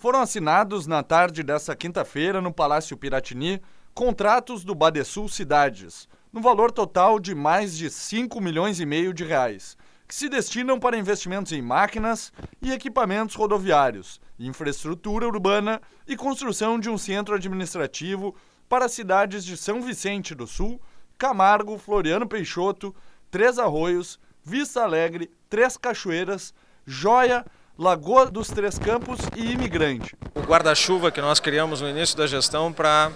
foram assinados na tarde desta quinta-feira no Palácio Piratini contratos do Badesul Cidades, no valor total de mais de 5 milhões e meio de reais, que se destinam para investimentos em máquinas e equipamentos rodoviários, infraestrutura urbana e construção de um centro administrativo para as cidades de São Vicente do Sul, Camargo, Floriano Peixoto, Três Arroios, Vista Alegre, Três Cachoeiras, Joia Lagoa dos Três Campos e Imigrante. O guarda-chuva que nós criamos no início da gestão para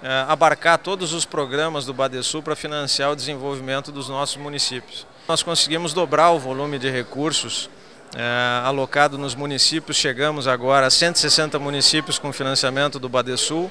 é, eh, abarcar todos os programas do Badesul para financiar o desenvolvimento dos nossos municípios. Nós conseguimos dobrar o volume de recursos é, alocado nos municípios, chegamos agora a 160 municípios com financiamento do Badesul,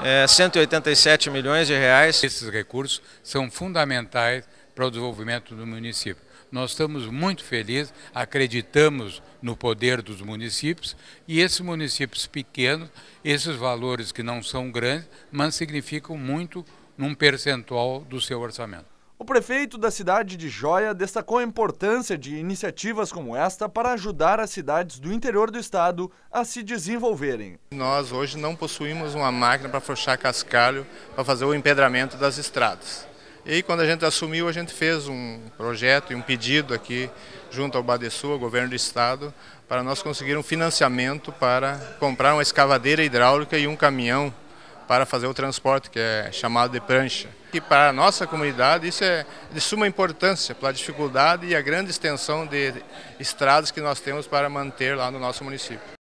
é, eh, 187 milhões de reais. Esses recursos são fundamentais para o desenvolvimento do município. Nós estamos muito felizes, acreditamos no poder dos municípios e esses municípios pequenos, esses valores que não são grandes, mas significam muito num percentual do seu orçamento. O prefeito da cidade de Joia destacou a importância de iniciativas como esta para ajudar as cidades do interior do estado a se desenvolverem. Nós hoje não possuímos uma máquina para forçar cascalho, para fazer o empedramento das estradas. E aí, quando a gente assumiu, a gente fez um projeto e um pedido aqui junto ao Badesul, ao governo do estado, para nós conseguir um financiamento para comprar uma escavadeira hidráulica e um caminhão para fazer o transporte, que é chamado de prancha. E para a nossa comunidade isso é de suma importância, pela dificuldade e a grande extensão de estradas que nós temos para manter lá no nosso município.